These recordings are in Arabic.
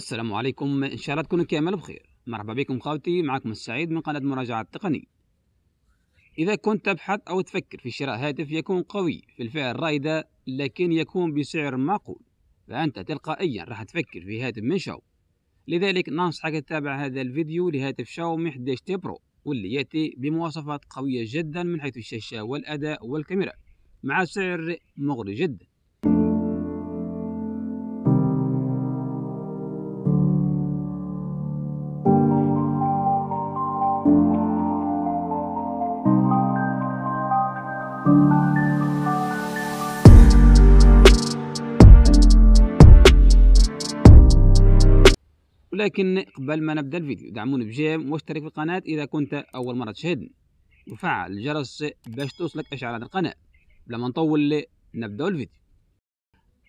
السلام عليكم ان شاء الله تكونوا كامل بخير مرحبا بكم خاوتي معكم السعيد من قناه مراجعه التقني اذا كنت تبحث او تفكر في شراء هاتف يكون قوي في الفئه الرائده لكن يكون بسعر معقول فانت تلقائيا راح تفكر في هاتف من شاو لذلك ننصحك تتابع هذا الفيديو لهاتف شاومي 11 تي برو واللي ياتي بمواصفات قويه جدا من حيث الشاشه والاداء والكاميرا مع سعر مغري جدا ولكن قبل ما نبدا الفيديو دعموني بجيم واشترك في القناة إذا كنت أول مرة تشاهدني وفعل الجرس باش توصلك إشعارات القناة بلا ما نطول نبدا الفيديو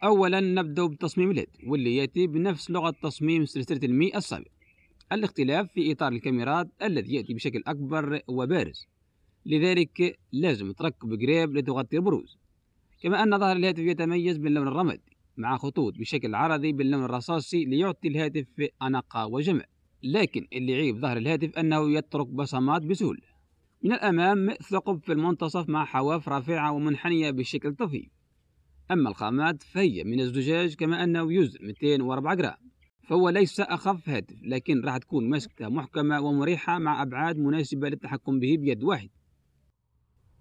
أولا نبدا بتصميم اليد واللي يأتي بنفس لغة تصميم سلسلة المي السابق الاختلاف في إطار الكاميرات الذي يأتي بشكل أكبر وبارز لذلك لازم تركب قريب لتغطي البروز كما أن ظهر الهاتف يتميز باللون الرمادي مع خطوط بشكل عرضي باللون الرصاصي ليعطي الهاتف أناقة وجمع لكن اللي يعيب ظهر الهاتف أنه يترك بصمات بسهولة من الأمام ثقب في المنتصف مع حواف رافعة ومنحنية بشكل طفي أما الخامات فهي من الزجاج كما أنه يوزن 204 جرام فهو ليس أخف هاتف لكن راح تكون مسكته محكمة ومريحة مع أبعاد مناسبة للتحكم به بيد واحد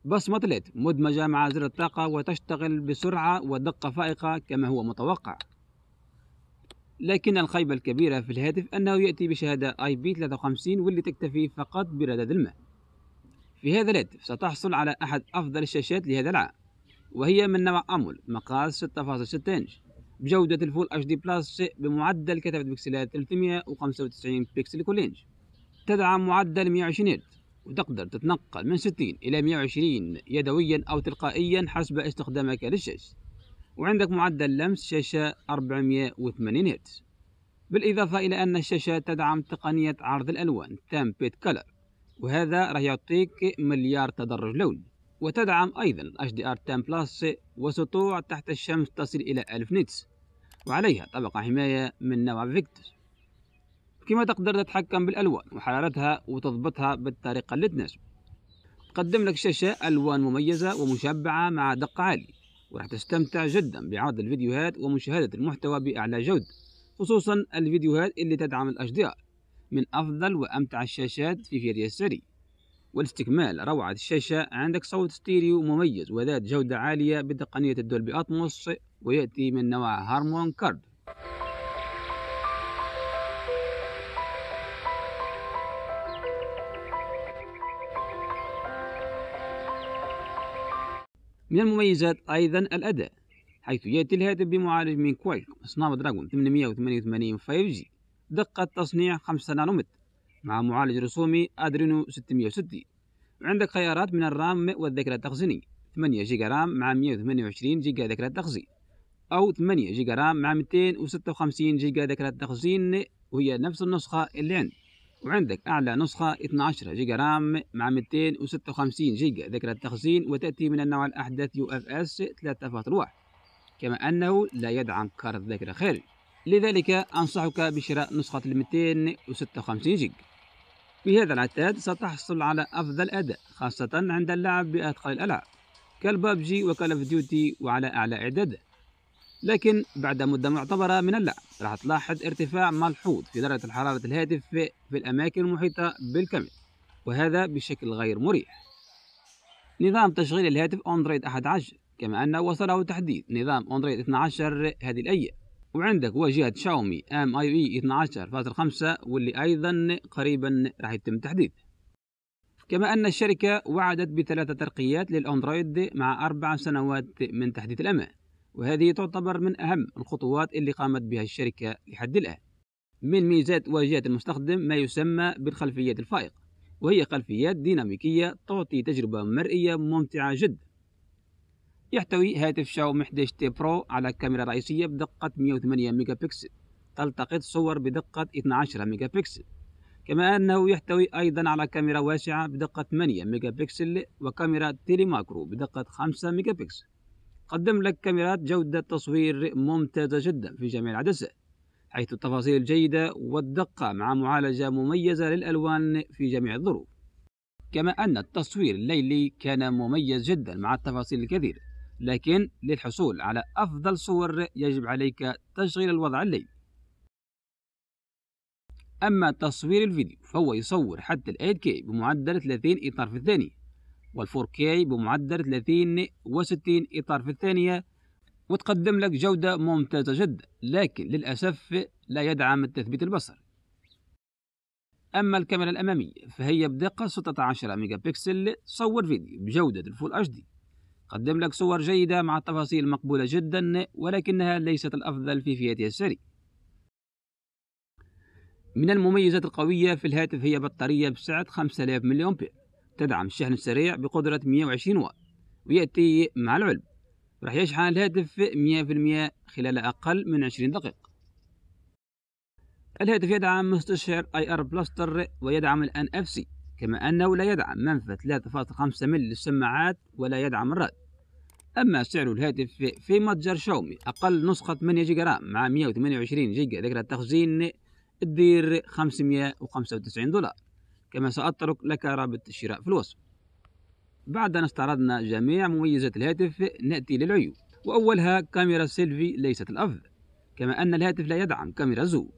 بصمة LED مدمجة مع زر الطاقة وتشتغل بسرعة ودقة فائقة كما هو متوقع لكن الخيبة الكبيرة في الهاتف أنه يأتي اي بي IP53 واللي تكتفي فقط بردد الماء في هذا الهاتف ستحصل على أحد أفضل الشاشات لهذا العام وهي من نوع أمول مقاس 6.6 إنش بجودة الفول اتش دي بلس بمعدل كثافة بكسلات 395 بكسل كل إنش تدعم معدل 120 هرتز وتقدر تتنقل من 60 إلى 120 يدويا أو تلقائيا حسب استخدامك للشاشة وعندك معدل لمس شاشة 480 هرتز بالإضافة إلى أن الشاشة تدعم تقنية عرض الألوان تام Color وهذا راح يعطيك مليار تدرج لون وتدعم أيضا HDR 10 بلس وسطوع تحت الشمس تصل إلى 1000 نيتس وعليها طبقة حماية من نوع فيكتور كما تقدر تتحكم بالألوان وحرارتها وتضبطها بالطريقة اللي تناسبك تقدم لك شاشة ألوان مميزة ومشبعة مع دقة عالية وراح تستمتع جدا بعرض الفيديوهات ومشاهدة المحتوى بأعلى جودة خصوصا الفيديوهات اللي تدعم ال HDR من أفضل وأمتع الشاشات في فيريا السري ولاستكمال روعة الشاشة عندك صوت ستيريو مميز وذات جودة عالية بتقنية الدولبي أتموس ويأتي من نوع هارمون كارد من المميزات أيضا الأداء حيث يأتي الهاتف بمعالج من كويك سناب دراجون 888 5G دقة تصنيع 5 نانومتر مع معالج رسومي أدرينو 660 وعندك خيارات من الرام والذاكرة التخزينية 8 جيجا رام مع 128 جيجا ذاكرة تخزين أو 8 جيجا رام مع 256 جيجا ذاكرة تخزين وهي نفس النسخة اللي عندي وعندك أعلى نسخة 12 جيجا رام مع 256 جيجا ذاكرة تخزين وتأتي من النوع الأحدث يو اف اس 3.1 كما أنه لا يدعم كارت ذاكرة خارج لذلك أنصحك بشراء نسخة 256 جيجا بهذا العتاد ستحصل على أفضل أداء خاصة عند اللعب بأثقال الألعاب كالبابجي وكالف اوف ديوتي وعلى أعلى إعدادات لكن بعد مدة معتبرة من اللعب راح تلاحظ ارتفاع ملحوظ في درجة حرارة الهاتف في, في الأماكن المحيطة بالكامل وهذا بشكل غير مريح نظام تشغيل الهاتف أندرويد 11 كما أن وصله تحديث نظام أندرويد 12 هذه الأيام وعندك واجهة شاومي ام اي اي 12.5 واللي أيضا قريبا راح يتم تحديثه كما أن الشركة وعدت بثلاثة ترقيات للأندرويد مع أربع سنوات من تحديث الأمان وهذه تعتبر من أهم الخطوات اللي قامت بها الشركة لحد الآن من ميزات واجهة المستخدم ما يسمى بالخلفيات الفائقة وهي خلفيات ديناميكية تعطي تجربة مرئية ممتعة جدا يحتوي هاتف شاومي 11 تي برو على كاميرا رئيسية بدقة 108 ميجا بكسل تلتقط صور بدقة 12 ميجا بكسل كما أنه يحتوي أيضا على كاميرا واسعة بدقة 8 ميجا بكسل وكاميرا تيلي ماكرو بدقة 5 ميجا بكسل تقدم لك كاميرات جودة تصوير ممتازة جدا في جميع العدسة حيث التفاصيل الجيدة والدقة مع معالجة مميزة للألوان في جميع الظروف كما أن التصوير الليلي كان مميز جدا مع التفاصيل الكثيرة لكن للحصول على أفضل صور يجب عليك تشغيل الوضع الليلي أما تصوير الفيديو فهو يصور حتى الـ 8K بمعدل 30 إطار في الثانية وال4K بمعدل 30 و60 إطار في الثانية وتقدم لك جودة ممتازة جدا لكن للأسف لا يدعم التثبيت البصري أما الكاميرا الأمامية فهي بدقة 16 ميجا بكسل صور فيديو بجودة الفول اتش دي قدم لك صور جيدة مع تفاصيل مقبولة جدا ولكنها ليست الأفضل في فئتها السري من المميزات القوية في الهاتف هي بطارية بسعة 5000 ملي أمبير تدعم الشحن السريع بقدرة 120 واط ويأتي مع العلب راح يشحن الهاتف 100% خلال أقل من 20 دقيقة الهاتف يدعم مستشعر اي ار بلاستر ويدعم الان اف سي كما انه لا يدعم منفذ 3.5 مل للسماعات ولا يدعم الراد اما سعر الهاتف في متجر شاومي اقل نسخة 8 جيجا رام مع 128 جيجا ذكرى تخزين تدير 595 دولار كما سأترك لك رابط الشراء في الوصف بعد أن استعرضنا جميع مميزات الهاتف نأتي للعيوب وأولها كاميرا سيلفي ليست الأفضل كما أن الهاتف لا يدعم كاميرا زو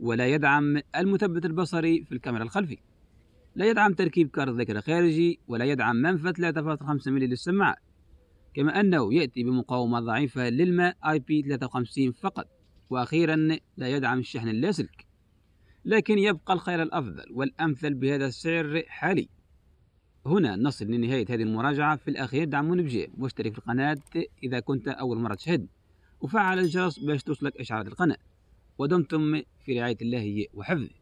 ولا يدعم المثبت البصري في الكاميرا الخلفي لا يدعم تركيب كارت ذاكرة خارجي ولا يدعم منفذ 3.5 ملي للسماعة كما أنه يأتي بمقاومة ضعيفة للماء IP53 فقط وأخيرا لا يدعم الشحن اللاسلكي لكن يبقى الخيار الأفضل والأمثل بهذا السعر حالي هنا نصل لنهاية هذه المراجعة في الأخير دعموني بجيم واشترك في القناة إذا كنت أول مرة تشاهد وفعل الجرس باش توصلك إشعارات القناة ودمتم في رعاية الله وحفظه